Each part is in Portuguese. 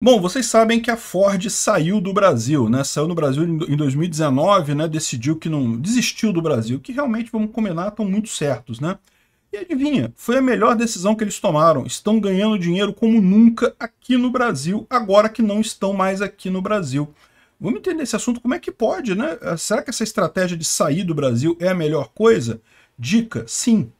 Bom, vocês sabem que a Ford saiu do Brasil, né? Saiu no Brasil em 2019, né? Decidiu que não desistiu do Brasil, que realmente vamos combinar, estão muito certos, né? E adivinha, foi a melhor decisão que eles tomaram. Estão ganhando dinheiro como nunca aqui no Brasil, agora que não estão mais aqui no Brasil. Vamos entender esse assunto, como é que pode, né? Ah, será que essa estratégia de sair do Brasil é a melhor coisa? Dica, sim.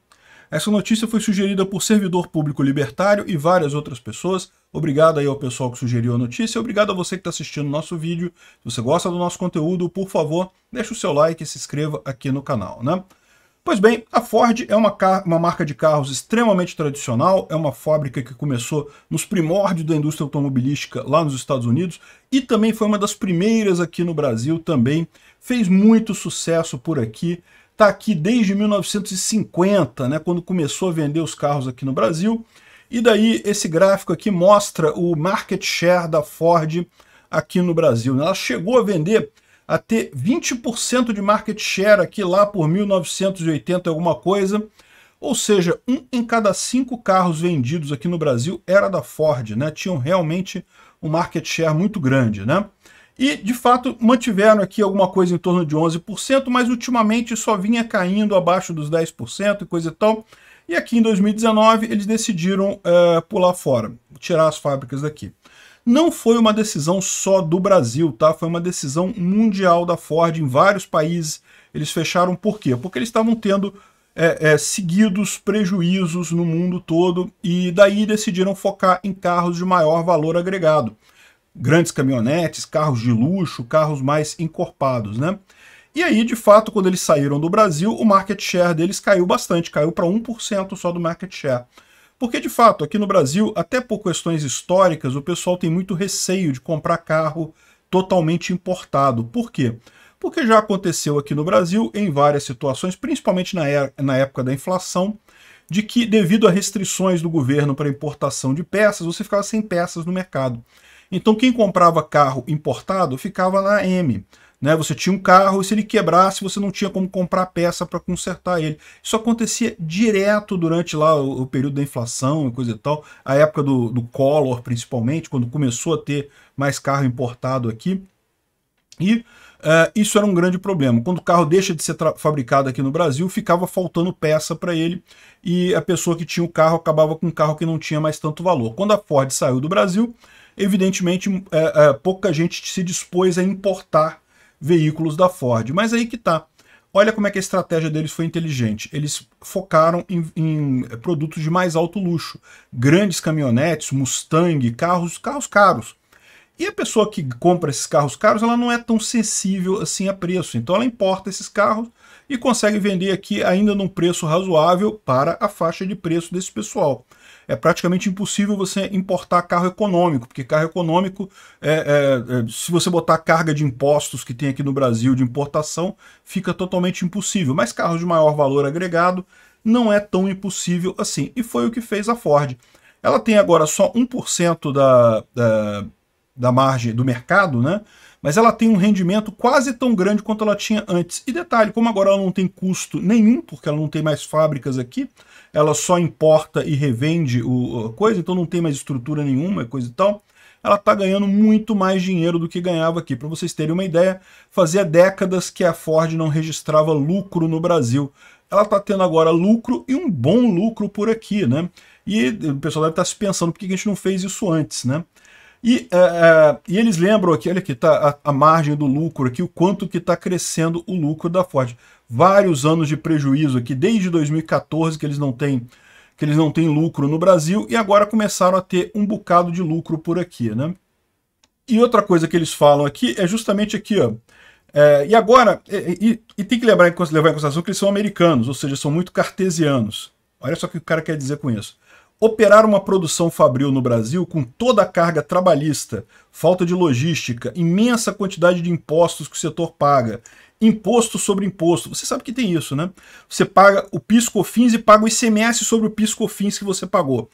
Essa notícia foi sugerida por servidor público libertário e várias outras pessoas Obrigado aí ao pessoal que sugeriu a notícia. Obrigado a você que está assistindo o nosso vídeo. Se você gosta do nosso conteúdo, por favor, deixe o seu like e se inscreva aqui no canal, né? Pois bem, a Ford é uma, uma marca de carros extremamente tradicional, é uma fábrica que começou nos primórdios da indústria automobilística lá nos Estados Unidos e também foi uma das primeiras aqui no Brasil também. Fez muito sucesso por aqui, está aqui desde 1950, né, quando começou a vender os carros aqui no Brasil. E daí esse gráfico aqui mostra o market share da Ford aqui no Brasil. Né? Ela chegou a vender a ter 20% de market share aqui lá por 1980 alguma coisa, ou seja, um em cada cinco carros vendidos aqui no Brasil era da Ford, né? Tinham realmente um market share muito grande, né? E, de fato, mantiveram aqui alguma coisa em torno de 11%, mas ultimamente só vinha caindo abaixo dos 10% e coisa e tal. E aqui em 2019 eles decidiram eh, pular fora, tirar as fábricas daqui. Não foi uma decisão só do Brasil, tá? Foi uma decisão mundial da Ford em vários países. Eles fecharam por quê? Porque eles estavam tendo é, é, seguidos prejuízos no mundo todo e daí decidiram focar em carros de maior valor agregado. Grandes caminhonetes, carros de luxo, carros mais encorpados, né? E aí, de fato, quando eles saíram do Brasil, o market share deles caiu bastante, caiu para 1% só do market share. Porque, de fato, aqui no Brasil, até por questões históricas, o pessoal tem muito receio de comprar carro totalmente importado. Por quê? Porque já aconteceu aqui no Brasil, em várias situações, principalmente na, era, na época da inflação, de que, devido a restrições do governo para importação de peças, você ficava sem peças no mercado. Então, quem comprava carro importado ficava na M. Né? Você tinha um carro e se ele quebrasse, você não tinha como comprar peça para consertar ele. Isso acontecia direto durante lá o, o, período da inflação e coisa e tal. A época do, do Collor, principalmente, quando começou a ter mais carro importado aqui. E Uh, isso era um grande problema. Quando o carro deixa de ser fabricado aqui no Brasil, ficava faltando peça para ele e a pessoa que tinha o carro acabava com um carro que não tinha mais tanto valor. Quando a Ford saiu do Brasil, evidentemente uh, uh, pouca gente se dispôs a importar veículos da Ford. Mas aí que tá. Olha como é que a estratégia deles foi inteligente. Eles focaram em, em é, produtos de mais alto luxo. Grandes caminhonetes, Mustang, carros, carros caros. E a pessoa que compra esses carros caros, ela não é tão sensível assim a preço. Então ela importa esses carros e consegue vender aqui ainda num preço razoável para a faixa de preço desse pessoal. É praticamente impossível você importar carro econômico, porque carro econômico, é, é, é, se você botar a carga de impostos que tem aqui no Brasil de importação, fica totalmente impossível. Mas carros de maior valor agregado não é tão impossível assim. E foi o que fez a Ford. Ela tem agora só 1% da, da da margem do mercado, né? Mas ela tem um rendimento quase tão grande quanto ela tinha antes. E detalhe, como agora ela não tem custo nenhum, porque ela não tem mais fábricas aqui, ela só importa e revende o, a coisa, então não tem mais estrutura nenhuma, é coisa e tal ela está ganhando muito mais dinheiro do que ganhava aqui. Para vocês terem uma ideia, fazia décadas que a Ford não registrava lucro no Brasil. Ela está tendo agora lucro e um bom lucro por aqui, né? E o pessoal deve estar tá se pensando por que a gente não fez isso antes, né? E, é, é, e, eles lembram aqui, olha aqui, tá a, a margem do lucro aqui, o quanto que está crescendo o lucro da Ford. Vários anos de prejuízo aqui, desde 2014 que eles não têm que eles não têm lucro no Brasil e agora começaram a ter um bocado de lucro por aqui, né? E outra coisa que eles falam aqui é justamente aqui, ó. É, e agora, é, é, e, e, tem que lembrar, levar em consideração que eles são americanos, ou seja, são muito cartesianos. Olha só o que o cara quer dizer com isso. Operar uma produção fabril no Brasil com toda a carga trabalhista, falta de logística, imensa quantidade de impostos que o setor paga, imposto sobre imposto. Você sabe que tem isso, né? Você paga o piscofins e paga o ICMS sobre o piscofins que você pagou.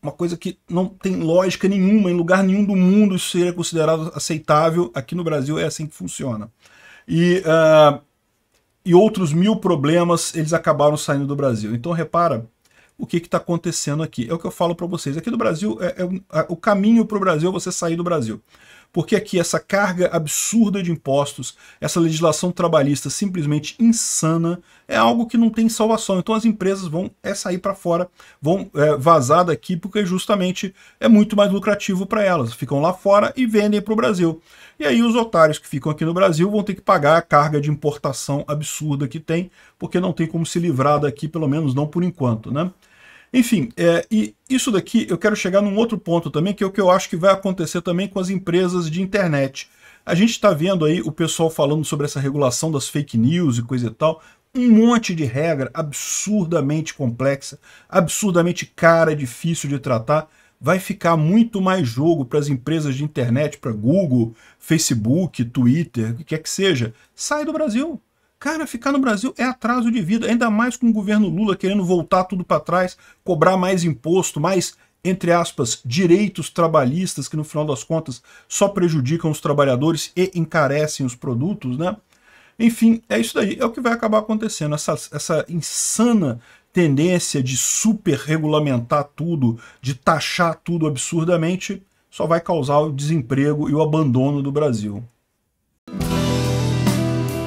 Uma coisa que não tem lógica nenhuma, em lugar nenhum do mundo isso seria considerado aceitável. Aqui no Brasil é assim que funciona. E, uh, e outros mil problemas eles acabaram saindo do Brasil. Então repara o que está acontecendo aqui. É o que eu falo para vocês. Aqui do Brasil, é, é o caminho para o Brasil é você sair do Brasil porque aqui essa carga absurda de impostos, essa legislação trabalhista simplesmente insana, é algo que não tem salvação. Então as empresas vão é sair para fora, vão é, vazar daqui, porque justamente é muito mais lucrativo para elas. Ficam lá fora e vendem para o Brasil. E aí os otários que ficam aqui no Brasil vão ter que pagar a carga de importação absurda que tem, porque não tem como se livrar daqui, pelo menos não por enquanto, né? Enfim, é, e isso daqui eu quero chegar num outro ponto também, que é o que eu acho que vai acontecer também com as empresas de internet. A gente está vendo aí o pessoal falando sobre essa regulação das fake news e coisa e tal, um monte de regra absurdamente complexa, absurdamente cara, difícil de tratar, vai ficar muito mais jogo para as empresas de internet, para Google, Facebook, Twitter, o que quer que seja. Sai do Brasil, Cara, ficar no Brasil é atraso de vida, ainda mais com o governo Lula querendo voltar tudo para trás, cobrar mais imposto, mais, entre aspas, direitos trabalhistas que no final das contas só prejudicam os trabalhadores e encarecem os produtos, né? Enfim, é isso daí, é o que vai acabar acontecendo, essa, essa insana tendência de super regulamentar tudo, de taxar tudo absurdamente, só vai causar o desemprego e o abandono do Brasil.